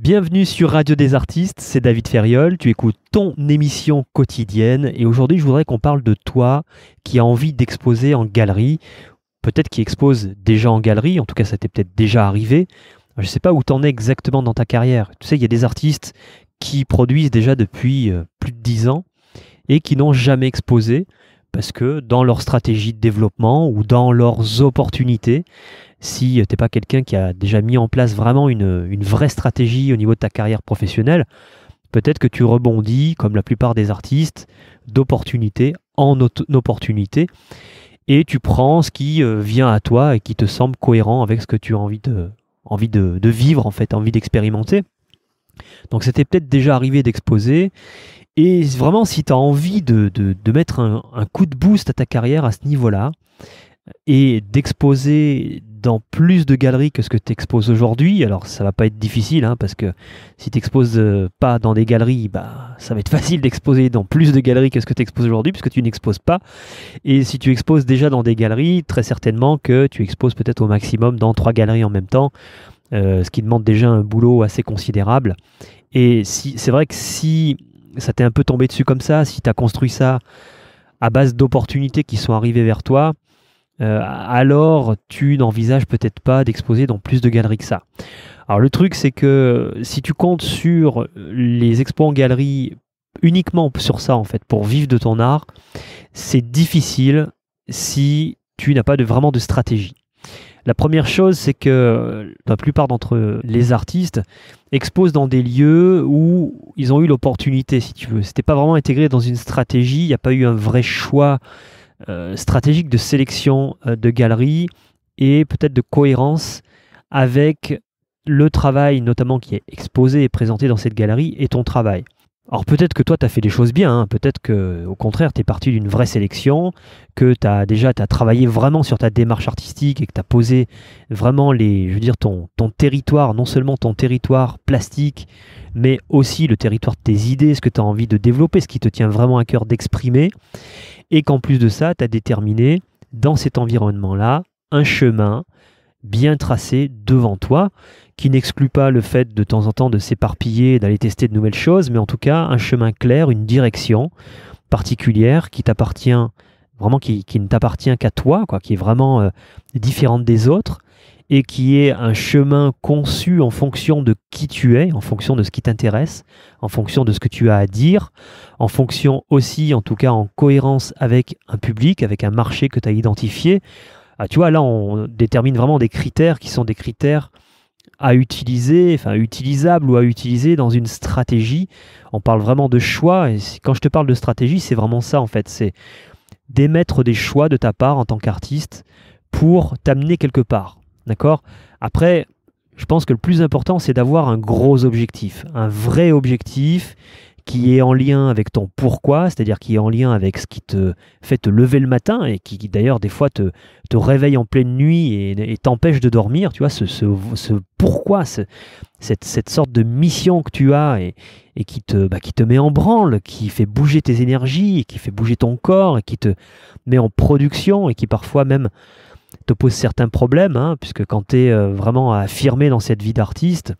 Bienvenue sur Radio des Artistes, c'est David Ferriol, tu écoutes ton émission quotidienne et aujourd'hui je voudrais qu'on parle de toi qui a envie d'exposer en galerie, peut-être qui expose déjà en galerie, en tout cas ça t'est peut-être déjà arrivé, je ne sais pas où t'en es exactement dans ta carrière. Tu sais, il y a des artistes qui produisent déjà depuis euh, plus de 10 ans et qui n'ont jamais exposé parce que dans leur stratégie de développement ou dans leurs opportunités, si tu n'es pas quelqu'un qui a déjà mis en place vraiment une, vraie stratégie au niveau de ta carrière professionnelle, peut-être que tu rebondis, comme la plupart des artistes, d'opportunité en opportunité, et tu prends ce qui euh, vient à toi et qui te semble cohérent avec ce que tu as envie de, de vivre, en fait, envie d'expérimenter. Donc c'était peut-être déjà arrivé d'exposer, et vraiment, si tu as envie de, mettre un, coup de boost à ta carrière à ce niveau-là, et d'exposer dans plus de galeries que ce que tu exposes aujourd'hui, alors ça va pas être difficile, hein, parce que si tu n'exposes euh, pas dans des galeries, bah, ça va être facile d'exposer dans plus de galeries que ce que tu exposes aujourd'hui, puisque tu n'exposes pas. Et si tu exposes déjà dans des galeries, très certainement que tu exposes peut-être au maximum dans trois galeries en même temps. Euh, ce qui demande déjà un boulot assez considérable. Et si, c'est vrai que si ça t'est un peu tombé dessus comme ça, si tu as construit ça à base d'opportunités qui sont arrivées vers toi, euh, alors tu n'envisages peut-être pas d'exposer dans plus de galeries que ça. Alors le truc c'est que si tu comptes sur les expos en galerie uniquement sur ça en fait pour vivre de ton art, c'est difficile si tu n'as pas vraiment de stratégie. La première chose, c'est que euh, la plupart d'entre les artistes exposent dans des lieux où ils ont eu l'opportunité, si tu veux. C'était pas vraiment intégré dans une stratégie, il n'y a pas eu un vrai choix euh, stratégique de sélection euh, de galeries et peut-être de cohérence avec le travail notamment qui est exposé et présenté dans cette galerie et ton travail. Alors peut-être que toi, tu as fait les choses bien, hein. peut-être que au contraire, tu es parti d'une vraie sélection, que tu as déjà as travaillé vraiment sur ta démarche artistique et que tu as posé vraiment les, je veux dire, ton, ton territoire, non seulement ton territoire plastique, mais aussi le territoire de tes idées, ce que tu as envie de développer, ce qui te tient vraiment à cœur d'exprimer, et qu'en plus de ça, tu as déterminé dans cet environnement-là un chemin bien tracé devant toi qui n'exclut pas le fait de temps en temps de s'éparpiller d'aller tester de nouvelles choses, mais en tout cas un chemin clair, une direction particulière qui t'appartient, vraiment qui, ne t'appartient qu'à toi, quoi, qui est vraiment euh, différente des autres, et qui est un chemin conçu en fonction de qui tu es, en fonction de ce qui t'intéresse, en fonction de ce que tu as à dire, en fonction aussi, en tout cas en cohérence avec un public, avec un marché que tu as identifié. Ah, tu vois, là, on détermine vraiment des critères qui sont des critères à utiliser, enfin utilisable ou à utiliser dans une stratégie. On parle vraiment de choix, et quand je te parle de stratégie, c'est vraiment ça en fait, c'est d'émettre des choix de ta part en tant qu'artiste pour t'amener quelque part. D'accord Après, je pense que le plus important, c'est d'avoir un gros objectif, un vrai objectif qui est en lien avec ton pourquoi, c'est-à-dire qui est en lien avec ce qui te fait te lever le matin et qui, d'ailleurs des fois te, réveille en pleine nuit et, t'empêche de dormir, tu vois, ce, pourquoi, cette, sorte de mission que tu as et, bah, qui, te, met en branle, qui fait bouger tes énergies, qui fait bouger ton corps, et qui te met en production et qui parfois même te pose certains problèmes, hein, puisque quand tu es euh, vraiment affirmé dans cette vie d'artiste,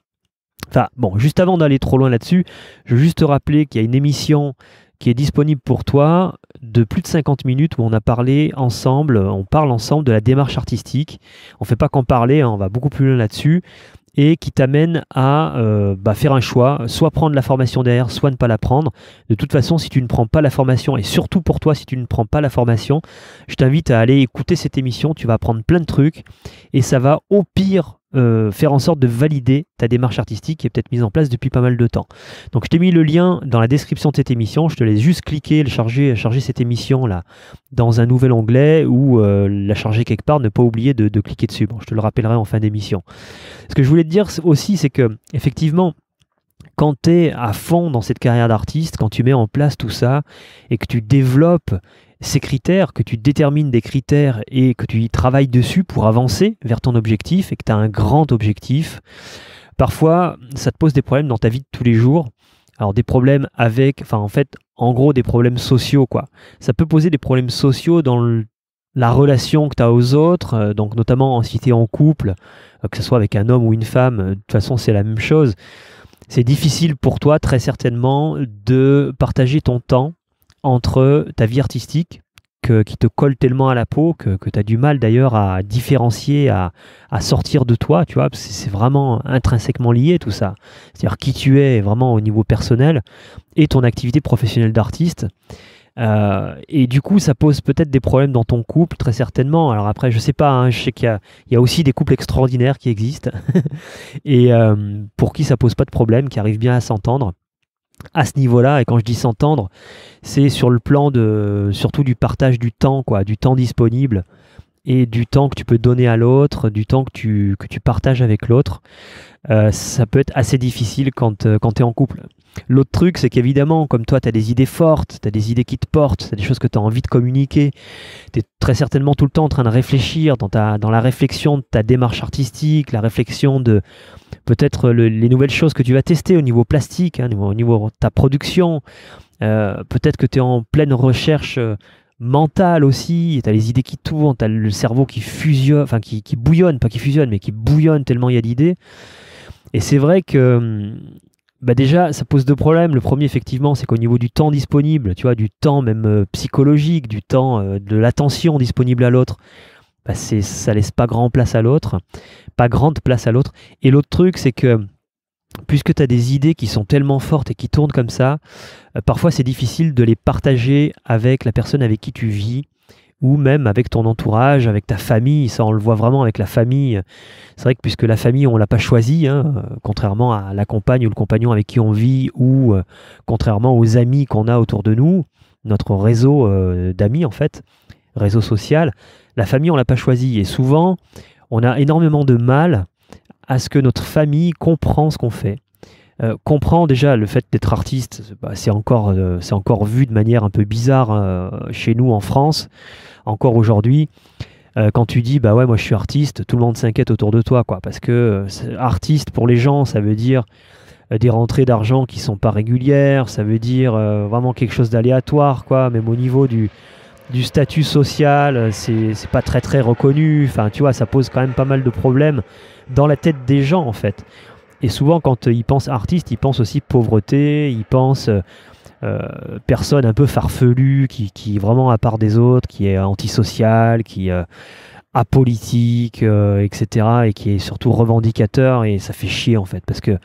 Enfin, bon, juste avant d'aller trop loin là-dessus, je veux juste te rappeler qu'il y a une émission qui est disponible pour toi de plus de 50 minutes où on a parlé ensemble, on parle ensemble de la démarche artistique. On ne fait pas qu'en parler, hein, on va beaucoup plus loin là-dessus et qui t'amène à euh, bah, faire un choix, soit prendre la formation derrière, soit ne pas la prendre. De toute façon, si tu ne prends pas la formation, et surtout pour toi, si tu ne prends pas la formation, je t'invite à aller écouter cette émission, tu vas apprendre plein de trucs, et ça va au pire euh, faire en sorte de valider ta démarche artistique qui est peut-être mise en place depuis pas mal de temps. Donc je t'ai mis le lien dans la description de cette émission, je te laisse juste cliquer, le charger, charger cette émission là dans un nouvel onglet ou euh, la charger quelque part, ne pas oublier de, cliquer dessus. Bon, je te le rappellerai en fin d'émission. Ce que je voulais te dire aussi, c'est que effectivement, quand tu es à fond dans cette carrière d'artiste, quand tu mets en place tout ça et que tu développes ces critères, que tu détermines des critères et que tu y travailles dessus pour avancer vers ton objectif et que tu as un grand objectif. Parfois, ça te pose des problèmes dans ta vie de tous les jours. Alors des problèmes avec, enfin en fait, en gros des problèmes sociaux quoi. Ça peut poser des problèmes sociaux dans la relation que tu as aux autres, euh, donc notamment si tu es en couple, euh, que ce soit avec un homme ou une femme, euh, de toute façon c'est la même chose. C'est difficile pour toi très certainement de partager ton temps entre ta vie artistique, qui te colle tellement à la peau que, que tu as du mal d'ailleurs à différencier, à, sortir de toi, tu vois, c'est vraiment intrinsèquement lié tout ça. C'est-à-dire qui tu es vraiment au niveau personnel et ton activité professionnelle d'artiste. Euh, et du coup, ça pose peut-être des problèmes dans ton couple, très certainement. Alors après, je sais pas, hein, je sais qu'il y, a aussi des couples extraordinaires qui existent et euh, pour qui ça pose pas de problème, qui arrivent bien à s'entendre à ce niveau-là. Et quand je dis s'entendre, c'est sur le plan de, surtout du partage du temps, quoi, du temps disponible et du temps que tu peux donner à l'autre, du temps que tu, que tu partages avec l'autre, euh, ça peut être assez difficile quand, euh, quand tu es en couple. L'autre truc, c'est qu'évidemment, comme toi, tu as des idées fortes, tu as des idées qui te portent, tu as des choses que tu as envie de communiquer, tu es très certainement tout le temps en train de réfléchir dans, ta, dans la réflexion de ta démarche artistique, la réflexion de peut-être les nouvelles choses que tu vas tester au niveau plastique, hein, au niveau de ta production. Euh, peut-être que tu es en pleine recherche mental aussi, t'as les idées qui tournent, t'as le cerveau qui fusionne, enfin qui, bouillonne, pas qui fusionne, mais qui bouillonne tellement il y a d'idées. Et c'est vrai que hum, bah déjà, ça pose deux problèmes. Le premier, effectivement, c'est qu'au niveau du temps disponible, tu vois, du temps même euh, psychologique, du temps euh, de l'attention disponible à l'autre, bah ça laisse pas grand place à l'autre, pas grande place à l'autre. Et l'autre truc, c'est que hum, puisque tu as des idées qui sont tellement fortes et qui tournent comme ça, euh, parfois c'est difficile de les partager avec la personne avec qui tu vis ou même avec ton entourage, avec ta famille. Ça, on le voit vraiment avec la famille. C'est vrai que puisque la famille, on ne l'a pas choisie, hein, euh, contrairement à la compagne ou le compagnon avec qui on vit ou euh, contrairement aux amis qu'on a autour de nous, notre réseau d'amis en fait, réseau social, la famille, on ne l'a pas choisie. Et souvent, on a énormément de mal à ce que notre famille comprend ce qu'on fait. Euh, comprend déjà le fait d'être artiste, c'est encore, euh, c'est encore vu de manière un peu bizarre euh, chez nous en France, encore aujourd'hui. quand tu dis bah ouais moi je suis artiste, tout le monde s'inquiète autour de toi quoi, parce que artiste pour les gens ça veut dire des rentrées d'argent qui sont pas régulières, ça veut dire vraiment quelque chose d'aléatoire quoi, même au niveau du, du statut social, c'est pas très très reconnu. Enfin, tu vois, ça pose quand même pas mal de problèmes dans la tête des gens en fait. Et souvent quand euh, ils pensent artiste, ils pensent aussi pauvreté, ils pensent euh, euh, personne un peu farfelue, qui, qui, est vraiment à part des autres, qui est antisocial qui est apolitique, etc. et qui est surtout revendicateur et ça fait chier en fait parce que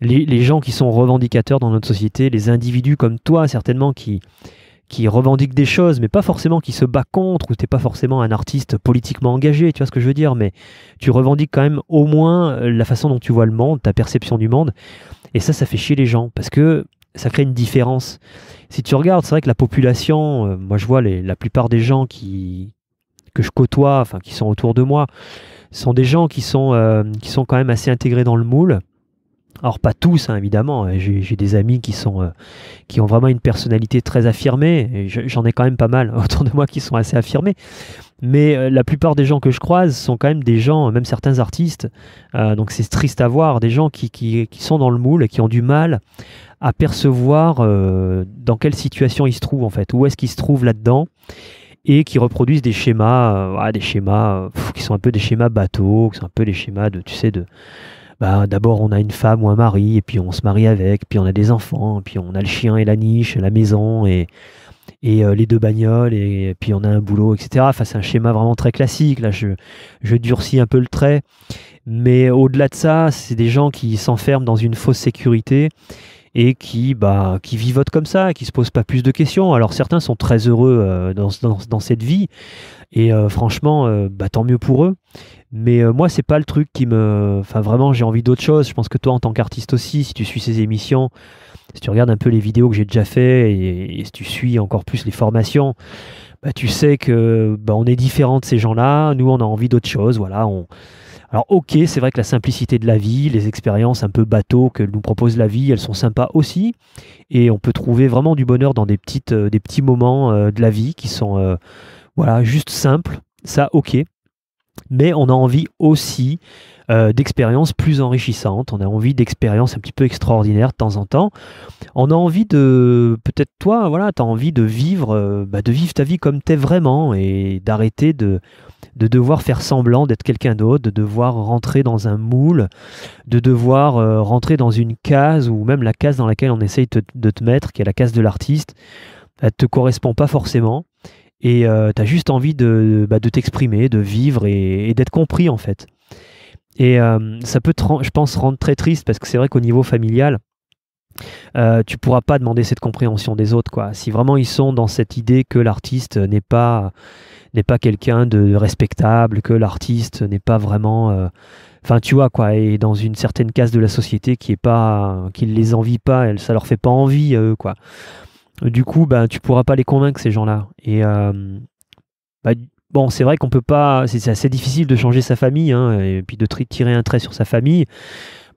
les gens qui sont revendicateurs dans notre société, les individus comme toi certainement qui qui revendique des choses, mais pas forcément qui se bat contre, ou t'es pas forcément un artiste politiquement engagé, tu vois ce que je veux dire, mais tu revendiques quand même au moins euh, la façon dont tu vois le monde, ta perception du monde, et ça, ça fait chier les gens, parce que ça crée une différence. Si tu regardes, c'est vrai que la population, euh, moi je vois la plupart des gens qui, que je côtoie, enfin qui sont autour de moi, sont des gens qui sont, euh, qui sont quand même assez intégrés dans le moule, alors pas tous, hein, évidemment. Euh, j'ai des amis qui sont euh, qui ont vraiment une personnalité très affirmée. J'en ai quand même pas mal autour de moi qui sont assez affirmés. Mais euh, la plupart des gens que je croise sont quand même des gens, même certains artistes. donc c'est triste à voir, des gens qui, sont dans le moule et qui ont du mal à percevoir dans quelle situation ils se trouvent en fait, où est-ce qu'ils se trouvent là-dedans et qui reproduisent des schémas, des schémas qui sont un peu des schémas bateaux, qui sont un peu des schémas de, tu sais, de, bah, d'abord on a une femme ou un mari, et puis on se marie avec, puis on a des enfants, puis on a le chien et la niche, la maison, et, et euh, les deux bagnoles, et, puis on a un boulot, etc. Enfin, c'est un schéma vraiment très classique. Là, je, durcis un peu le trait. Mais au-delà de ça, c'est des gens qui s'enferment dans une fausse sécurité et qui, bah, qui vivotent comme ça, qui se posent pas plus de questions. Alors certains sont très heureux euh, dans, dans, cette vie, et euh, franchement, bah, tant mieux pour eux. Mais euh, moi, c'est pas le truc qui me. Enfin, vraiment, j'ai envie d'autre chose. Je pense que toi, en tant qu'artiste aussi, si tu suis ces émissions, si tu regardes un peu les vidéos que j'ai déjà fait et, si tu suis encore plus les formations, bah, tu sais que bah, on est différent de ces gens-là. Nous, on a envie d'autre chose. Voilà. On... Alors, ok, c'est vrai que la simplicité de la vie, les expériences un peu bateau que nous propose la vie, elles sont sympas aussi. Et on peut trouver vraiment du bonheur dans des, petites, euh, des petits moments euh, de la vie qui sont voilà, juste simples. Ça, ok mais on a envie aussi euh, d'expériences plus enrichissantes, on a envie d'expériences un petit peu extraordinaires de temps en temps, on a envie de, peut-être toi, voilà, tu as envie de vivre, euh, bah, de vivre ta vie comme t'es vraiment et d'arrêter de, devoir faire semblant d'être quelqu'un d'autre, de devoir rentrer dans un moule, de devoir euh, rentrer dans une case ou même la case dans laquelle on essaye de te mettre, qui est la case de l'artiste, elle ne te correspond pas forcément et euh, tu as juste envie bah, de, t'exprimer, de vivre et, d'être compris en fait. Et euh, ça peut, je pense, rendre très triste parce que c'est vrai qu'au niveau familial, euh, tu pourras pas demander cette compréhension des autres quoi. Si vraiment ils sont dans cette idée que l'artiste n'est pas n'est pas quelqu'un de respectable, que l'artiste n'est pas vraiment enfin tu vois quoi, et dans une certaine case de la société qui est pas qui les envie pas, ça leur fait pas envie à eux quoi du coup, bah, tu pourras pas les convaincre, ces gens-là. Et euh, bah, bon, c'est vrai qu'on peut pas. C'est assez difficile de changer sa famille, hein, et puis de tirer un trait sur sa famille.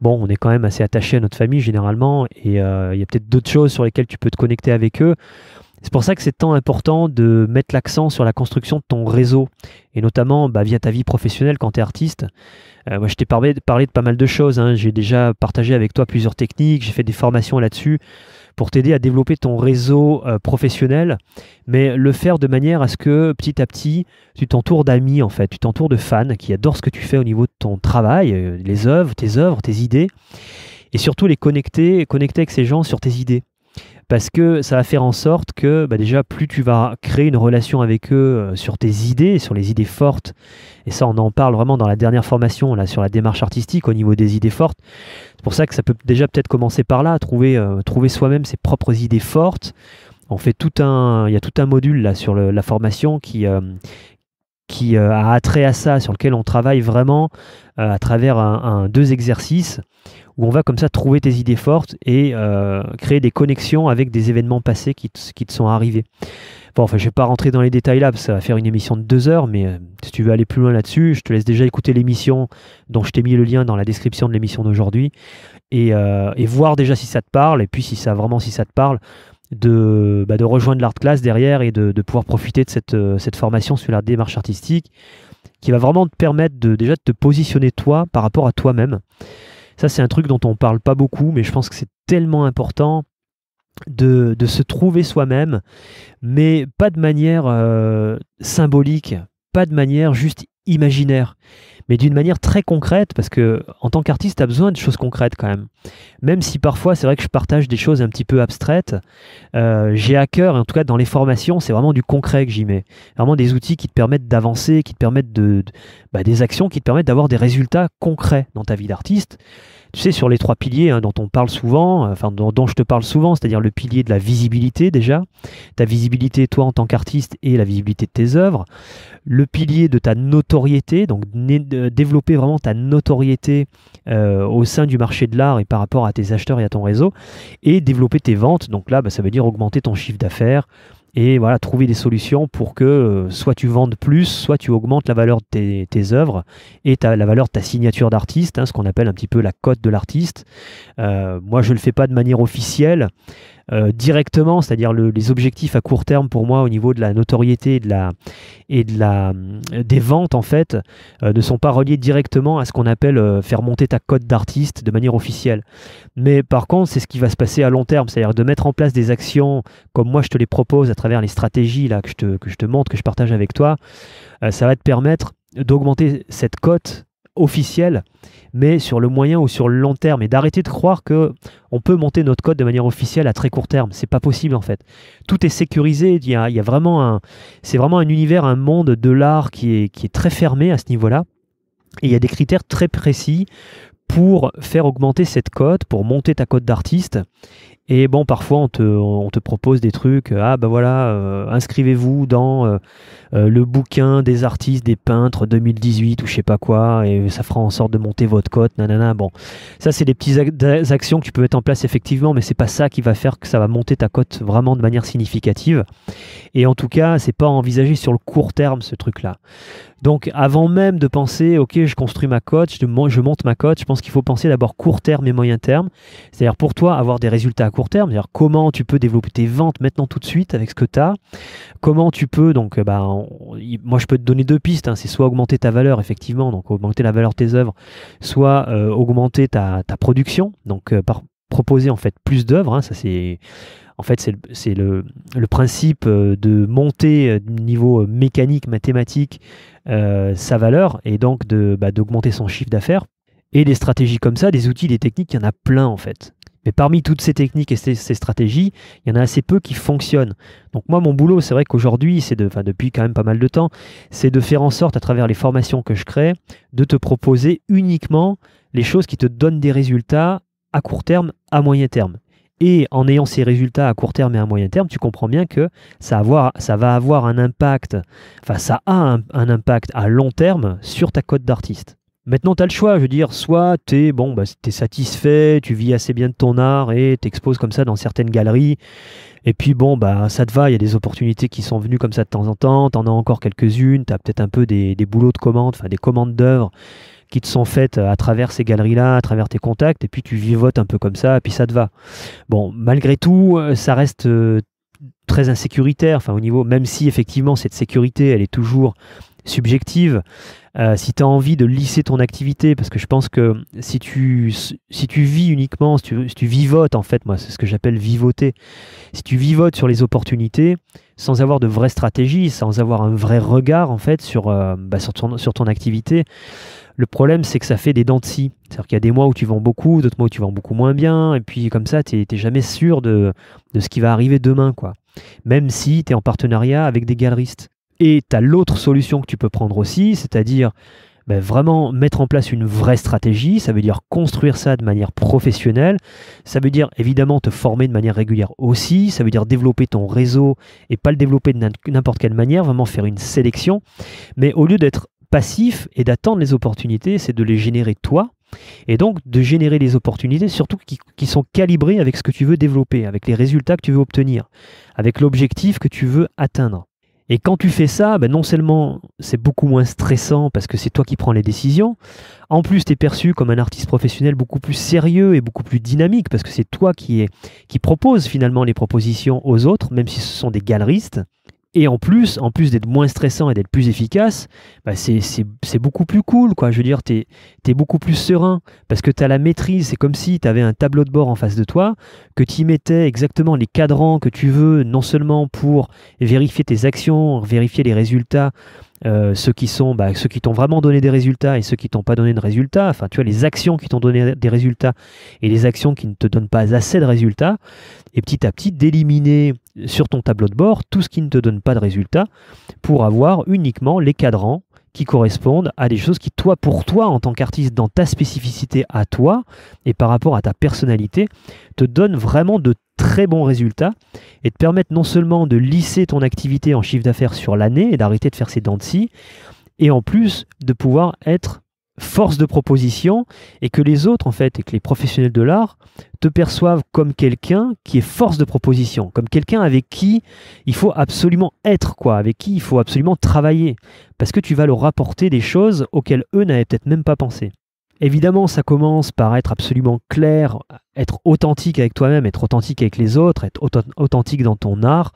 Bon, on est quand même assez attaché à notre famille généralement, et euh, il y a peut-être d'autres choses sur lesquelles tu peux te connecter avec eux. C'est pour ça que c'est tant important de mettre l'accent sur la construction de ton réseau, et notamment bah, via ta vie professionnelle quand tu es artiste. Euh, moi, je t'ai parlé, de pas mal de choses. Hein. J'ai déjà partagé avec toi plusieurs techniques, j'ai fait des formations là-dessus pour t'aider à développer ton réseau euh, professionnel, mais le faire de manière à ce que petit à petit, tu t'entoures d'amis en fait, tu t'entoures de fans qui adorent ce que tu fais au niveau de ton travail, euh, les œuvres, tes œuvres, tes idées, et surtout les connecter, connecter avec ces gens sur tes idées parce que ça va faire en sorte que bah, déjà plus tu vas créer une relation avec eux euh, sur tes idées, sur les idées fortes, et ça on en parle vraiment dans la dernière formation là sur la démarche artistique au niveau des idées fortes. C'est pour ça que ça peut déjà peut-être commencer par là, trouver, euh, trouver soi-même ses propres idées fortes. On fait tout un, il y a tout un module là sur la formation qui, euh, qui euh, a attrait à ça, sur lequel on travaille vraiment euh, à travers un, deux exercices où on va comme ça trouver tes idées fortes et euh, créer des connexions avec des événements passés qui, te sont arrivés. Bon, enfin, je ne vais pas rentrer dans les détails là, parce que ça va faire une émission de deux heures, mais si tu veux aller plus loin là-dessus, je te laisse déjà écouter l'émission dont je t'ai mis le lien dans la description de l'émission d'aujourd'hui et, voir déjà si ça te parle, et puis si ça vraiment si ça te parle, bah, de, rejoindre l'art class derrière et de, pouvoir profiter de cette, euh, cette, formation sur la démarche artistique qui va vraiment te permettre de déjà de te positionner toi par rapport à toi-même. Ça, c'est un truc dont on ne parle pas beaucoup, mais je pense que c'est tellement important de, se trouver soi-même, mais pas de manière euh, symbolique, pas de manière juste imaginaire, mais d'une manière très concrète, parce que en tant qu'artiste, tu as besoin de choses concrètes quand même. Même si parfois, c'est vrai que je partage des choses un petit peu abstraites, euh, j'ai à cœur, en tout cas dans les formations, c'est vraiment du concret que j'y mets. Vraiment des outils qui te permettent d'avancer, qui te permettent de, bah, des actions qui te permettent d'avoir des résultats concrets dans ta vie d'artiste tu sais, sur les trois piliers hein, dont on parle souvent, euh, enfin dont, je te parle souvent, c'est-à-dire le pilier de la visibilité déjà, ta visibilité toi en tant qu'artiste et la visibilité de tes œuvres, le pilier de ta notoriété, donc développer vraiment ta notoriété euh, au sein du marché de l'art et par rapport à tes acheteurs et à ton réseau, et développer tes ventes, donc là bah, ça veut dire augmenter ton chiffre d'affaires, et voilà, trouver des solutions pour que euh, soit tu vendes plus, soit tu augmentes la valeur de tes, œuvres et la valeur de ta signature d'artiste, hein, ce qu'on appelle un petit peu la cote de l'artiste. Euh, moi, je ne le fais pas de manière officielle, euh, directement, c'est-à-dire les objectifs à court terme pour moi au niveau de la notoriété et de la et de la euh, des ventes en fait euh, ne sont pas reliés directement à ce qu'on appelle faire monter ta cote d'artiste de manière officielle. Mais par contre, c'est ce qui va se passer à long terme, c'est-à-dire de mettre en place des actions comme moi je te les propose à travers les stratégies là que que je te montre, que je partage avec toi. ça va te permettre d'augmenter cette cote officiel, mais sur le moyen ou sur le long terme, et d'arrêter de croire que on peut monter notre code de manière officielle à très court terme. C'est pas possible en fait. Tout est sécurisé. Il y a, il vraiment un, c'est vraiment un univers, un monde de l'art qui est, qui est très fermé à ce niveau-là. Et il y a des critères très précis pour faire augmenter cette cote, pour monter ta cote d'artiste. Et bon, parfois, on te, propose des trucs. Euh, ah, ben bah voilà, euh, inscrivez-vous dans euh, le bouquin des artistes, des peintres 2018 ou je sais pas quoi, et ça fera en sorte de monter votre cote, nanana. Bon, ça, c'est des petites actions que tu peux mettre en place effectivement, mais c'est pas ça qui va faire que ça va monter ta cote vraiment de manière significative. Et en tout cas, c'est pas envisagé sur le court terme, ce truc-là. Donc avant même de penser, ok, je construis ma cote, je monte ma cote, je pense qu'il faut penser d'abord court terme et moyen terme. C'est-à-dire pour toi, avoir des résultats à court terme, c'est-à-dire comment tu peux développer tes ventes maintenant tout de suite avec ce que tu as, comment tu peux, donc euh, bah, moi je peux te donner deux pistes, hein. c'est soit augmenter ta valeur effectivement, donc augmenter la valeur de tes œuvres, soit euh, augmenter ta, production, donc euh, par, proposer en fait plus d'œuvres, hein. ça c'est en fait, c'est le, principe euh, de monter euh, niveau euh, mécanique, mathématique, sa valeur et donc bah, d'augmenter son chiffre d'affaires. Et des stratégies comme ça, des outils, des techniques, il y en a plein en fait. Mais parmi toutes ces techniques et ces, stratégies, il y en a assez peu qui fonctionnent. Donc moi, mon boulot, c'est vrai qu'aujourd'hui, c'est depuis quand même pas mal de temps, c'est de faire en sorte, à travers les formations que je crée, de te proposer uniquement les choses qui te donnent des résultats à court terme, à moyen terme et en ayant ces résultats à court terme et à moyen terme, tu comprends bien que ça, va avoir un impact, enfin ça a un impact à long terme sur ta cote d'artiste. Maintenant, tu as le choix. Je veux dire, soit tu es, bon, bah, es satisfait, tu vis assez bien de ton art et t'exposes comme ça dans certaines galeries. Et puis, bon, bah, ça te va. Il y a des opportunités qui sont venues comme ça de temps en temps. Tu en as encore quelques-unes. Tu as peut-être un peu des, boulots de commandes, enfin des commandes d'œuvres qui te sont faites euh, à travers ces galeries-là, à travers tes contacts. Et puis, tu vivotes un peu comme ça. Et puis, ça te va. Bon, malgré tout, euh, ça reste euh, très insécuritaire. Enfin, au niveau, même si effectivement, cette sécurité, elle est toujours subjective. Euh, si tu as envie de lisser ton activité, parce que je pense que si tu, si tu vis uniquement, si tu, vivotes en fait, moi c'est ce que j'appelle vivoter, si tu vivotes sur les opportunités sans avoir de vraie stratégie, sans avoir un vrai regard en fait sur, euh, bah, sur, ton, activité, le problème c'est que ça fait des dents de scie. C'est-à-dire qu'il y a des mois où tu vends beaucoup, d'autres mois où tu vends beaucoup moins bien, et puis comme ça tu n'es jamais sûr de, de ce qui va arriver demain. quoi même si tu es en partenariat avec des galeristes. Et tu as l'autre solution que tu peux prendre aussi, c'est-à-dire ben, vraiment mettre en place une vraie stratégie, ça veut dire construire ça de manière professionnelle, ça veut dire évidemment te former de manière régulière aussi, ça veut dire développer ton réseau et pas le développer de n'importe quelle manière, vraiment faire une sélection. Mais au lieu d'être passif et d'attendre les opportunités, c'est de les générer toi, et donc de générer les opportunités, surtout qui, sont calibrées avec ce que tu veux développer, avec les résultats que tu veux obtenir, avec l'objectif que tu veux atteindre. Et quand tu fais ça, ben non seulement c'est beaucoup moins stressant parce que c'est toi qui prends les décisions, en plus tu es perçu comme un artiste professionnel beaucoup plus sérieux et beaucoup plus dynamique parce que c'est toi qui, est, qui propose finalement les propositions aux autres, même si ce sont des galeristes. Et en plus, en plus d'être moins stressant et d'être plus efficace, bah c'est beaucoup plus cool, quoi. Je veux dire, tu es, beaucoup plus serein parce que tu as la maîtrise. C'est comme si tu avais un tableau de bord en face de toi, que tu y mettais exactement les cadrans que tu veux, non seulement pour vérifier tes actions, vérifier les résultats euh, ceux qui sont bah, ceux qui t'ont vraiment donné des résultats et ceux qui t'ont pas donné de résultats enfin tu as les actions qui t'ont donné des résultats et les actions qui ne te donnent pas assez de résultats et petit à petit d'éliminer sur ton tableau de bord tout ce qui ne te donne pas de résultats pour avoir uniquement les cadrans qui correspondent à des choses qui, toi, pour toi, en tant qu'artiste, dans ta spécificité à toi et par rapport à ta personnalité, te donnent vraiment de très bons résultats et te permettre non seulement de lisser ton activité en chiffre d'affaires sur l'année et d'arrêter de faire ces dents de scie, et en plus de pouvoir être force de proposition et que les autres en fait et que les professionnels de l'art te perçoivent comme quelqu'un qui est force de proposition, comme quelqu'un avec qui il faut absolument être quoi, avec qui il faut absolument travailler parce que tu vas leur rapporter des choses auxquelles eux n'avaient peut-être même pas pensé. Évidemment, ça commence par être absolument clair, être authentique avec toi-même, être authentique avec les autres, être authentique dans ton art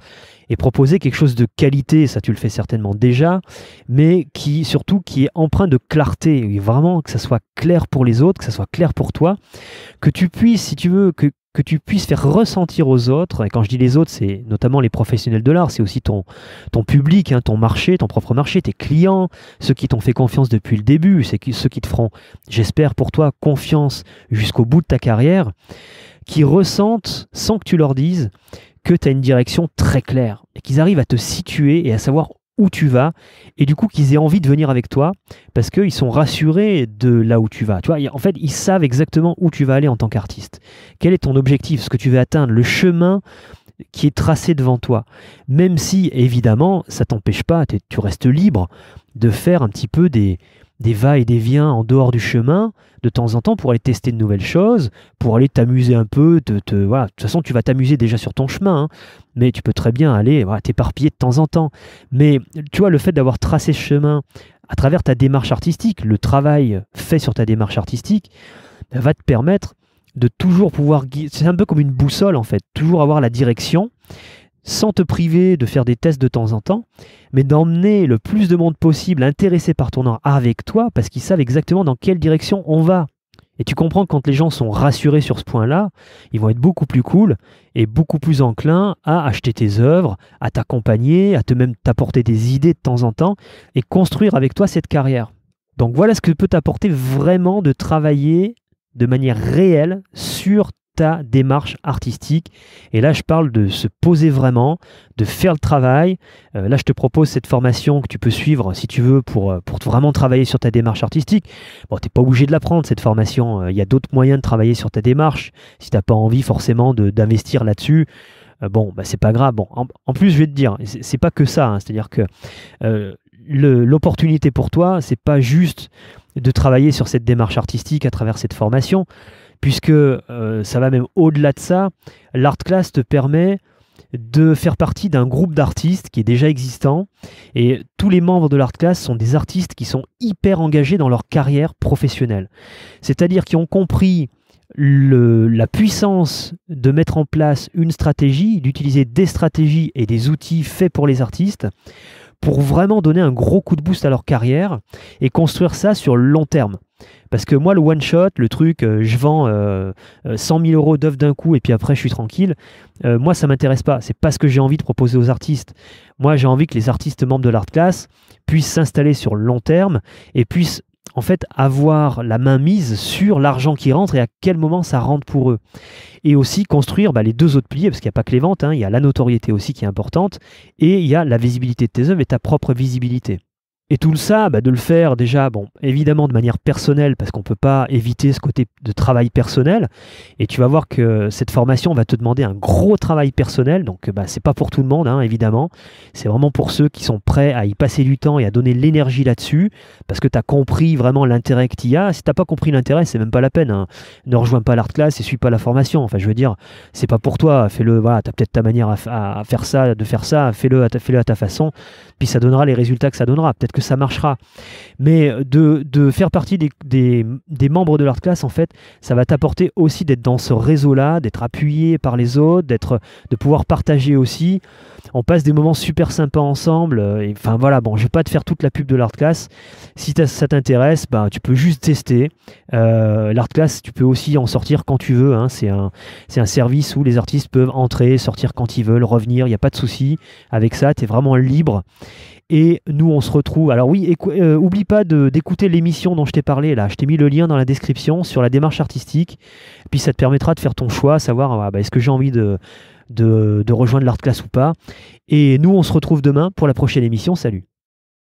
et proposer quelque chose de qualité, ça tu le fais certainement déjà, mais qui surtout qui est empreint de clarté, vraiment que ça soit clair pour les autres, que ça soit clair pour toi, que tu puisses, si tu veux, que, que tu puisses faire ressentir aux autres, et quand je dis les autres, c'est notamment les professionnels de l'art, c'est aussi ton, ton public, hein, ton marché, ton propre marché, tes clients, ceux qui t'ont fait confiance depuis le début, ceux qui te feront, j'espère pour toi, confiance jusqu'au bout de ta carrière, qui ressentent, sans que tu leur dises, que tu as une direction très claire, et qu'ils arrivent à te situer et à savoir où tu vas et du coup qu'ils aient envie de venir avec toi parce qu'ils sont rassurés de là où tu vas. Tu vois, en fait, ils savent exactement où tu vas aller en tant qu'artiste. Quel est ton objectif, ce que tu veux atteindre, le chemin qui est tracé devant toi. Même si, évidemment, ça t'empêche pas, tu restes libre de faire un petit peu des, des va et des viens en dehors du chemin de temps en temps pour aller tester de nouvelles choses, pour aller t'amuser un peu. te, voilà. De toute façon, tu vas t'amuser déjà sur ton chemin, hein. mais tu peux très bien aller voilà, t'éparpiller de temps en temps. Mais tu vois, le fait d'avoir tracé ce chemin à travers ta démarche artistique, le travail fait sur ta démarche artistique, va te permettre de toujours pouvoir C'est un peu comme une boussole en fait, toujours avoir la direction sans te priver de faire des tests de temps en temps, mais d'emmener le plus de monde possible intéressé par ton art avec toi, parce qu'ils savent exactement dans quelle direction on va. Et tu comprends que quand les gens sont rassurés sur ce point-là, ils vont être beaucoup plus cool et beaucoup plus enclins à acheter tes œuvres, à t'accompagner, à te même t'apporter des idées de temps en temps et construire avec toi cette carrière. Donc voilà ce que peut t'apporter vraiment de travailler de manière réelle sur ta démarche artistique. Et là, je parle de se poser vraiment, de faire le travail. Euh, là, je te propose cette formation que tu peux suivre si tu veux pour, euh, pour vraiment travailler sur ta démarche artistique. Bon, t'es pas obligé de la prendre, cette formation. Euh, il y a d'autres moyens de travailler sur ta démarche si tu n'as pas envie forcément d'investir là-dessus. bon, bah, c'est pas grave. Bon, en, plus, je vais te dire, c'est pas que ça. Hein. C'est-à-dire que l'opportunité pour toi, c'est pas juste de travailler sur cette démarche artistique à travers cette formation puisque euh, ça va même au-delà de ça. L'art class te permet de faire partie d'un groupe d'artistes qui est déjà existant. Et tous les membres de l'art class sont des artistes qui sont hyper engagés dans leur carrière professionnelle. C'est-à-dire qui ont compris la puissance de mettre en place une stratégie, d'utiliser des stratégies et des outils faits pour les artistes pour vraiment donner un gros coup de boost à leur carrière et construire ça sur le long terme. Parce que moi, le one shot, le truc, euh, je vends 100 euh, 000 euh, euros d'œuvres d'un coup et puis après je suis tranquille, moi ça m'intéresse pas. C'est pas ce que j'ai envie de proposer aux artistes. Moi, j'ai envie que les artistes membres de l'art class puissent s'installer sur le long terme et puissent en fait avoir la main mise sur l'argent qui rentre et à quel moment ça rentre pour eux. Et aussi construire bah, les deux autres piliers, parce qu'il n'y a pas que les ventes, hein. il y a la notoriété aussi qui est importante, et il y a la visibilité de tes œuvres et ta propre visibilité. Et tout ça, bah, de le faire déjà, bon, évidemment de manière personnelle, parce qu'on ne peut pas éviter ce côté de travail personnel. Et tu vas voir que cette formation va te demander un gros travail personnel. Donc, bah, c'est pas pour tout le monde, hein, évidemment. C'est vraiment pour ceux qui sont prêts à y passer du temps et à donner l'énergie là-dessus, parce que tu as compris vraiment l'intérêt que y as. Si tu n'as pas compris l'intérêt, c'est même pas la peine. Hein. Ne rejoins pas l'art class et suis pas la formation. Enfin, je veux dire, c'est pas pour toi. Fais-le. Voilà, as peut-être ta manière à, faire ça, de faire ça. Fais-le, fais-le à ta façon. Puis ça donnera les résultats que ça donnera. Peut-être que ça marchera. Mais euh, de, faire partie des, des, membres de l'art class, en fait, ça va t'apporter aussi d'être dans ce réseau-là, d'être appuyé par les autres, d'être, de pouvoir partager aussi. On passe des moments super sympas ensemble. Euh, enfin voilà, bon, je vais pas te faire toute la pub de l'art class. Si ça t'intéresse, bah, tu peux juste tester. Euh, l'art class, tu peux aussi en sortir quand tu veux. Hein. C'est un, c'est un service où les artistes peuvent entrer, sortir quand ils veulent, revenir. Il n'y a pas de souci avec ça. Tu es vraiment libre. Et nous, on se retrouve. Alors oui, euh, oublie pas d'écouter l'émission dont je t'ai parlé là. Je t'ai mis le lien dans la description sur la démarche artistique. puis ça te permettra de faire ton choix, savoir ah, bah, est-ce que j'ai envie de, de rejoindre l'art class ou pas. Et nous, on se retrouve demain pour la prochaine émission. Salut.